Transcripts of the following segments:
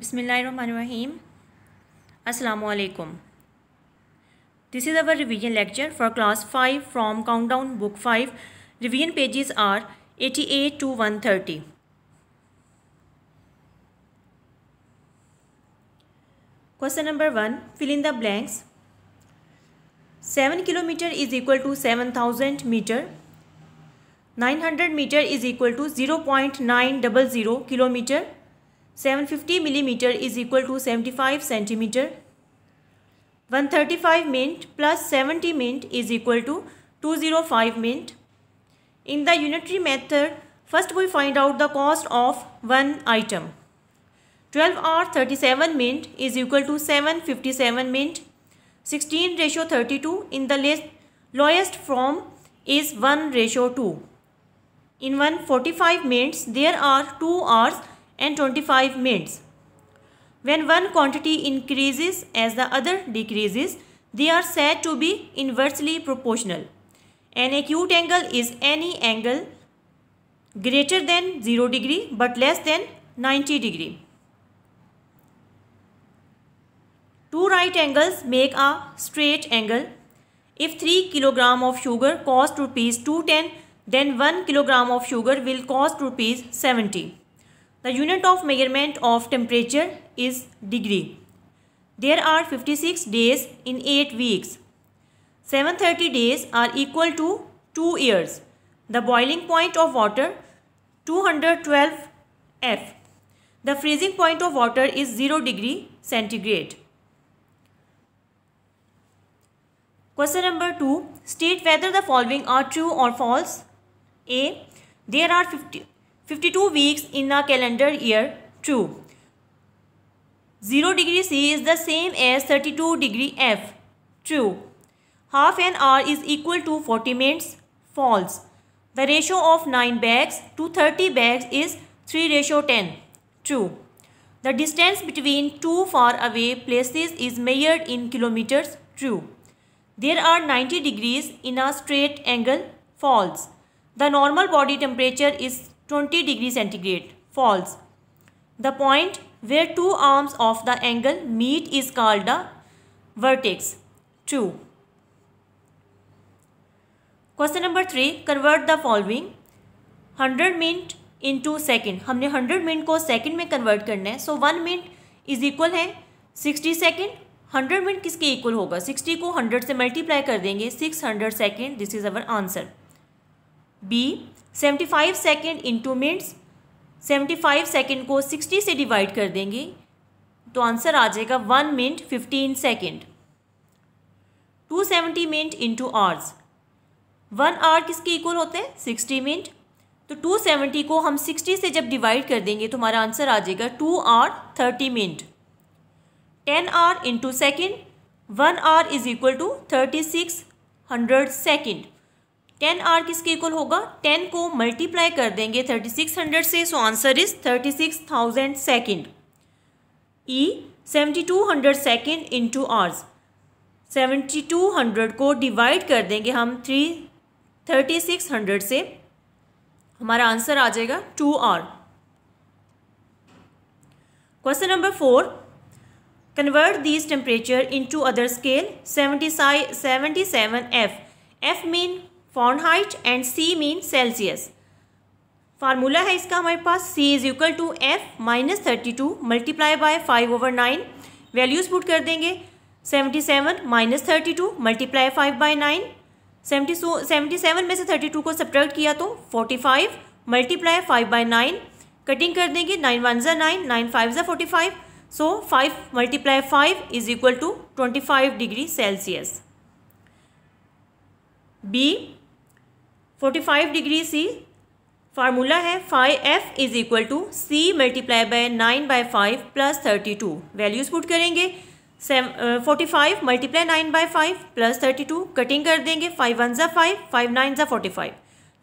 Bismillahirrahmanirrahim. Assalamu alaikum. This is our revision lecture for class 5 from countdown book 5. Revision pages are 88 to 130. Question number 1. Fill in the blanks. 7 kilometer is equal to 7000 meter. 900 meter is equal to 0.900 kilometer. 750 millimeter is equal to 75 centimeter. 135 mint plus 70 mint is equal to 205 mint. In the unitary method, first we find out the cost of one item. 12 or 37 mint is equal to 757 mint. 16 ratio 32 in the least lowest form is 1 ratio 2. In 145 minutes, there are 2 hours and 25 minutes. When one quantity increases as the other decreases, they are said to be inversely proportional. An acute angle is any angle greater than 0 degree but less than 90 degree. Two right angles make a straight angle. If 3 kg of sugar cost rupees 210, then 1 kg of sugar will cost rupees 70. The unit of measurement of temperature is degree. There are 56 days in 8 weeks. 730 days are equal to 2 years. The boiling point of water 212 F. The freezing point of water is 0 degree centigrade. Question number 2. State whether the following are true or false. A. There are 50, 52 weeks in a calendar year. 2. 0 degree C is the same as 32 degree F. True. Half an hour is equal to 40 minutes. False. The ratio of 9 bags to 30 bags is 3 ratio 10. True. The distance between two far away places is measured in kilometers. True. There are 90 degrees in a straight angle. False. The normal body temperature is twenty degree centigrade falls the point where two arms of the angle meet is called the vertex. 2. Question number three convert the following hundred minute into second हमने hundred minute को second में convert करना है so one minute is equal है sixty second hundred minute किसके equal होगा sixty को hundred से मल्टीप्लाई कर देंगे six hundred second this is our answer B seventy five second into minutes seventy five second को सिक्सटी से डिवाइड कर देंगे तो आंसर आ जाएगा one minute fifteen second two seventy minute into hours one hour किसके इक्वल होते हैं सिक्सटी मिनट तो टू सेवेंटी को हम सिक्सटी से जब डिवाइड कर देंगे तो हमारा आंसर आ जाएगा two hour thirty minute ten hour into second one hour is equal to thirty six hundred second ten hour किसके इक्वल होगा टेन को मल्टीप्लाई कर देंगे थर्टी सिक्स हंड्रेड से so answer is thirty six thousand second E seventy two hundred second into hours seventy two hundred को divide कर देंगे हम थ्री थर्टी सिक्स हंड्रेड से हमारा आंसर आ जाएगा two hour question number four convert temperature into other scale seventy seventy seven F F mean Fahrenheit and C mean Celsius formula है इसका हमारे पास C is equal to F minus thirty two multiply by five over nine values put कर देंगे seventy seven minus thirty two multiply five by nine seventy seventy seven में से thirty two को subtract किया तो forty five multiply five by nine cutting कर देंगे nine one ज़ा नाइन नाइन फाइव ज़ा forty five so five multiply five is equal to twenty five degree Celsius B forty five degree C formula है five F is equal to C multiply by nine by five plus thirty two values put करेंगे forty five multiply nine by five plus thirty two cutting कर देंगे five one ज़ा five five nine ज़ा forty five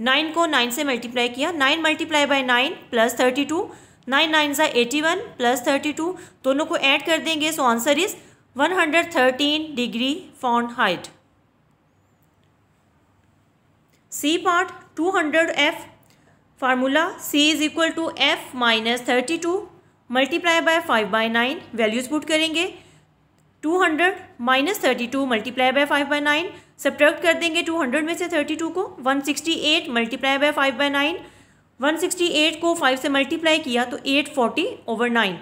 nine को nine से multiply किया nine multiply by nine plus thirty two nine nine ज़ा eighty one plus thirty two दोनों को ऐड कर देंगे so answer is one hundred thirteen degree Fahrenheit C part two hundred F formula C is equal to F minus thirty two multiply by five by nine values put करेंगे two hundred minus thirty two multiply by five by nine subtract कर देंगे two hundred में से thirty two को one sixty eight multiply by five by nine one sixty eight को five से multiply किया तो eight forty over nine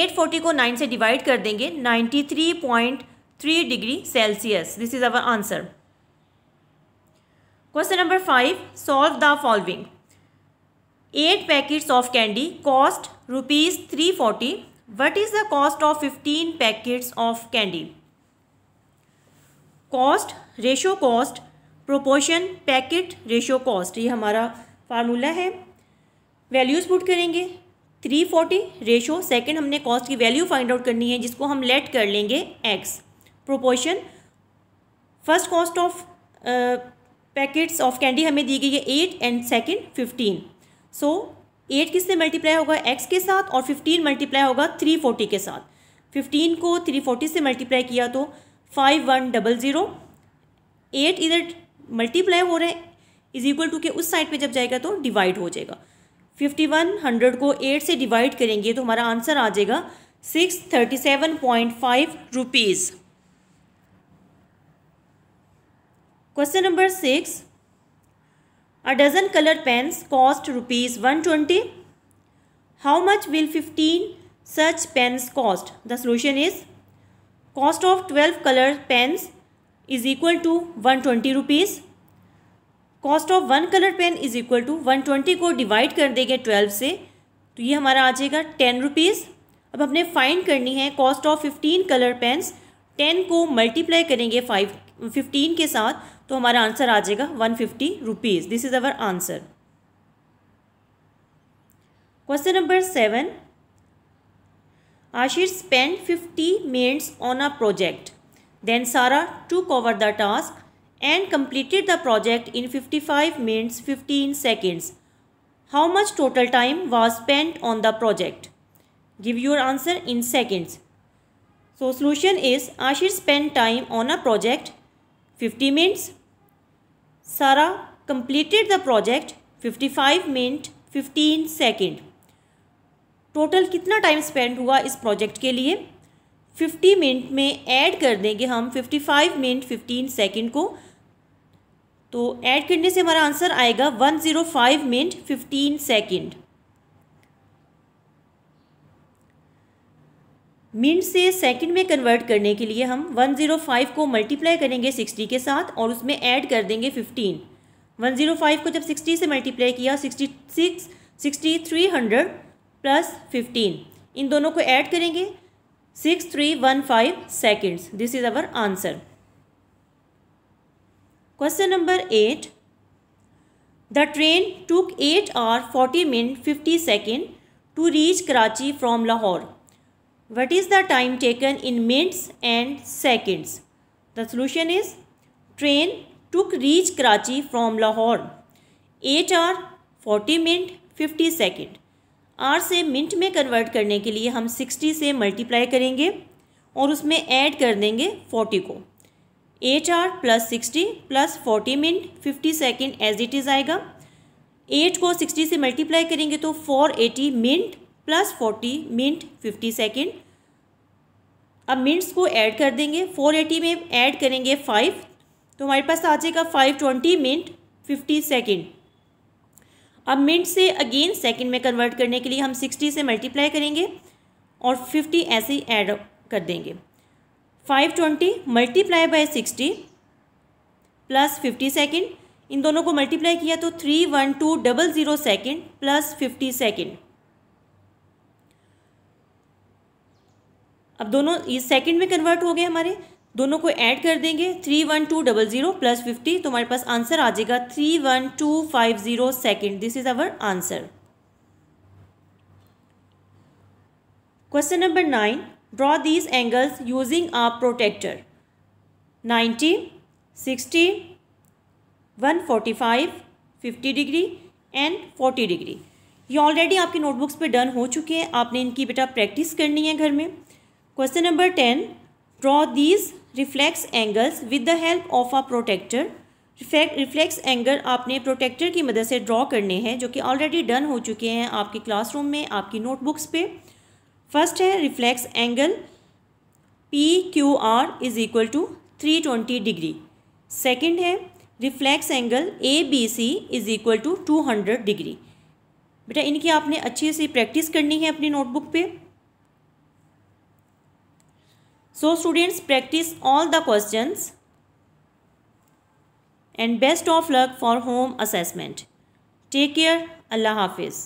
eight forty को नाइन से डिवाइड कर देंगे ninety three point three degree Celsius this is our answer question number five solve the following eight packets of candy cost rupees three forty what is the cost of fifteen packets of candy cost ratio cost proportion packet ratio cost ये हमारा formula है values put करेंगे three forty ratio second हमने cost की value find out करनी है जिसको हम लेट कर लेंगे x proportion first cost of packets of candy हमें दी गई है eight and second fifteen so eight किससे मल्टीप्लाई होगा एक्स के साथ और फिफ्टीन मल्टीप्लाई होगा थ्री फोर्टी के साथ फिफ्टीन को थ्री फोर्टी से मल्टीप्लाई किया तो five one double zero eight इधर मल्टीप्लाई हो रहे हैं इज इक्वल टू के उस साइड पे जब जाएगा तो डिवाइड हो जाएगा फिफ्टी वन हंड्रेड को एट से डिवाइड करेंगे तो हमारा आंसर आ जाएगा six thirty seven point five rupees question number six colour pens cost rupees one twenty how much will fifteen such pens cost the solution is cost of twelve colour pens is equal to one twenty rupees cost of one colour pen is equal to one twenty को divide कर देंगे twelve से तो ये हमारा आ जाएगा ten rupees अब हमने फाइंड करनी है cost of fifteen colour pens ten को मल्टीप्लाई करेंगे फाइव फिफ्टीन के साथ तो हमारा आंसर आ जाएगा one fifty rupees this is our answer question number seven Ashish spend fifty minutes on a project then Sarah to cover the task and completed the project in fifty five minutes fifteen seconds how much total time was spend on the project give your answer in seconds so solution is Ashish spend time on a project 50 means Sarah completed the project 55 minute 15 second total कितना time spend हुआ इस project के लिए 50 minute में add कर देंगे हम 55 minute 15 second को तो ऐड करने से हमारा आंसर आएगा 105 मिनट 15 सेकेंड मिनट से सेकंड में कन्वर्ट करने के लिए हम 105 को मल्टीप्लाई करेंगे 60 के साथ और उसमें ऐड कर देंगे 15 105 को जब 60 से मल्टीप्लाई किया 66 sixty three hundred plus fifteen इन दोनों को ऐड करेंगे six three one five seconds this is our answer question number eight the train took eight hour forty minute fifty second to reach Karachi from Lahore what is the time taken in minutes and seconds the solution is train took reach Karachi from Lahore 8 hour forty minute fifty second hour से minute में convert करने के लिए हम sixty से multiply करेंगे और उसमें ऐड कर देंगे फोर्टी को 8 hour plus sixty plus forty minute fifty second as it is आएगा एट को सिक्सटी से मल्टीप्लाई करेंगे तो four eighty minute plus forty minute fifty second अब मिनट्स को ऐड कर देंगे फोर एटी में ऐड करेंगे फाइव तो हमारे पास आ जाएगा five twenty minute fifty second अब मिनट से अगेन सेकेंड में कन्वर्ट करने के लिए हम सिक्सटी से मल्टीप्लाई करेंगे और फिफ्टी ऐसे ही ऐड कर देंगे five twenty multiply by sixty plus fifty second इन दोनों को मल्टीप्लाई किया तो three one two double zero second plus fifty second अब दोनों ये सेकंड में कन्वर्ट हो गए हमारे दोनों को ऐड कर देंगे three one two double zero plus fifty तो हमारे पास आंसर आ जाएगा three one two five zero second this is our answer question number nine draw these angles using a protractor ninety sixty one forty five fifty degree and forty degree ये already आपकी notebooks पे done हो चुके हैं आपने इनकी बेटा practice करनी है घर में question number ten draw these reflex angles with the help of a protractor reflex angle आपने प्रोटेक्टर की मदद से ड्रॉ करने हैं जो कि ऑलरेडी डन हो चुके हैं आपके क्लासरूम में आपकी नोटबुक्स पे फर्स्ट है reflex angle P Q R is equal to three twenty degree second है reflex angle A B C is equal to two hundred degree बेटा इनकी आपने अच्छे से प्रैक्टिस करनी है अपनी नोटबुक पे So students practice all the questions and best of luck for home assessment. Take care. Allah Hafiz.